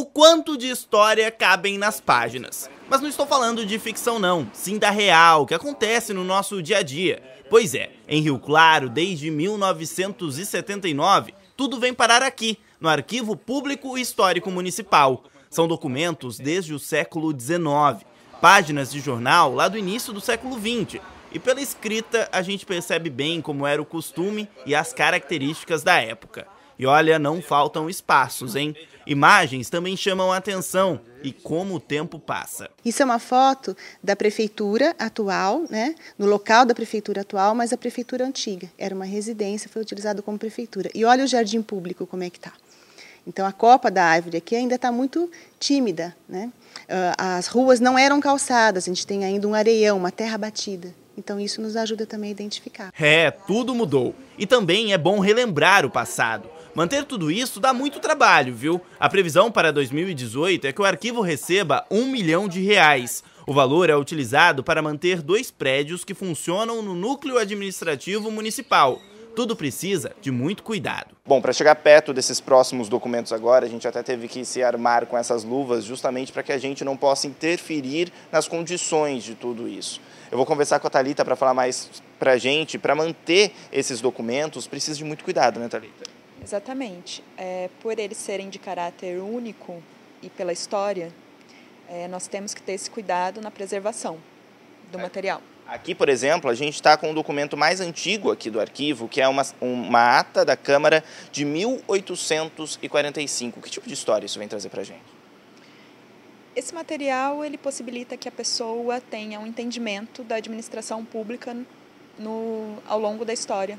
o quanto de história cabem nas páginas. Mas não estou falando de ficção não, sim da real, que acontece no nosso dia a dia. Pois é, em Rio Claro, desde 1979, tudo vem parar aqui, no Arquivo Público Histórico Municipal. São documentos desde o século XIX, páginas de jornal lá do início do século XX. E pela escrita, a gente percebe bem como era o costume e as características da época. E olha, não faltam espaços, hein? Imagens também chamam a atenção e como o tempo passa. Isso é uma foto da prefeitura atual, né? No local da prefeitura atual, mas a prefeitura antiga. Era uma residência, foi utilizada como prefeitura. E olha o jardim público como é que está. Então a copa da árvore aqui ainda está muito tímida, né? Ah, as ruas não eram calçadas, a gente tem ainda um areião, uma terra batida. Então isso nos ajuda também a identificar. É, tudo mudou. E também é bom relembrar o passado. Manter tudo isso dá muito trabalho, viu? A previsão para 2018 é que o arquivo receba um milhão de reais. O valor é utilizado para manter dois prédios que funcionam no núcleo administrativo municipal. Tudo precisa de muito cuidado. Bom, para chegar perto desses próximos documentos agora, a gente até teve que se armar com essas luvas justamente para que a gente não possa interferir nas condições de tudo isso. Eu vou conversar com a Talita para falar mais para a gente, para manter esses documentos, precisa de muito cuidado, né, Talita? Exatamente. É, por eles serem de caráter único e pela história, é, nós temos que ter esse cuidado na preservação do é. material. Aqui, por exemplo, a gente está com o um documento mais antigo aqui do arquivo, que é uma, uma ata da Câmara de 1845. Que tipo de história isso vem trazer para a gente? Esse material ele possibilita que a pessoa tenha um entendimento da administração pública no, ao longo da história,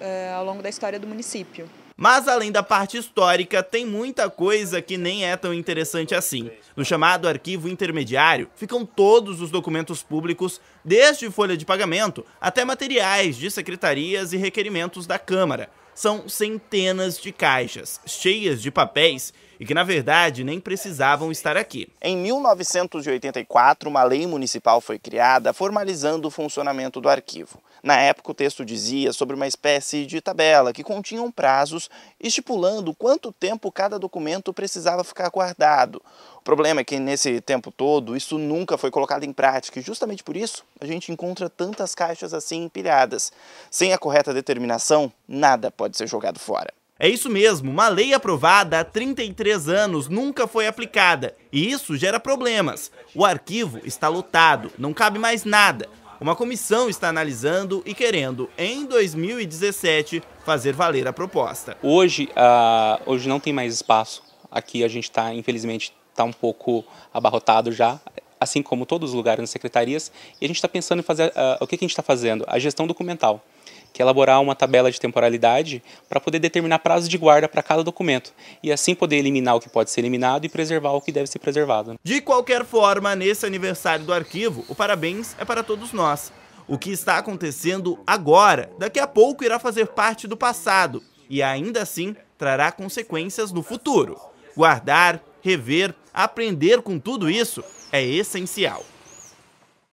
é, ao longo da história do município. Mas além da parte histórica, tem muita coisa que nem é tão interessante assim. No chamado arquivo intermediário ficam todos os documentos públicos, desde folha de pagamento até materiais de secretarias e requerimentos da Câmara. São centenas de caixas, cheias de papéis e que, na verdade, nem precisavam estar aqui. Em 1984, uma lei municipal foi criada formalizando o funcionamento do arquivo. Na época, o texto dizia sobre uma espécie de tabela que continham prazos estipulando quanto tempo cada documento precisava ficar guardado. O problema é que nesse tempo todo isso nunca foi colocado em prática e justamente por isso a gente encontra tantas caixas assim empilhadas. Sem a correta determinação, nada pode ser jogado fora. É isso mesmo, uma lei aprovada há 33 anos nunca foi aplicada e isso gera problemas. O arquivo está lotado, não cabe mais nada. Uma comissão está analisando e querendo, em 2017, fazer valer a proposta. Hoje, uh, hoje não tem mais espaço. Aqui a gente está, infelizmente, está um pouco abarrotado já assim como todos os lugares nas secretarias, e a gente está pensando em fazer uh, o que, que a gente está fazendo? A gestão documental que elaborar uma tabela de temporalidade para poder determinar prazo de guarda para cada documento e assim poder eliminar o que pode ser eliminado e preservar o que deve ser preservado. Né? De qualquer forma, nesse aniversário do arquivo, o parabéns é para todos nós. O que está acontecendo agora, daqui a pouco irá fazer parte do passado e ainda assim trará consequências no futuro. Guardar, rever, aprender com tudo isso é essencial.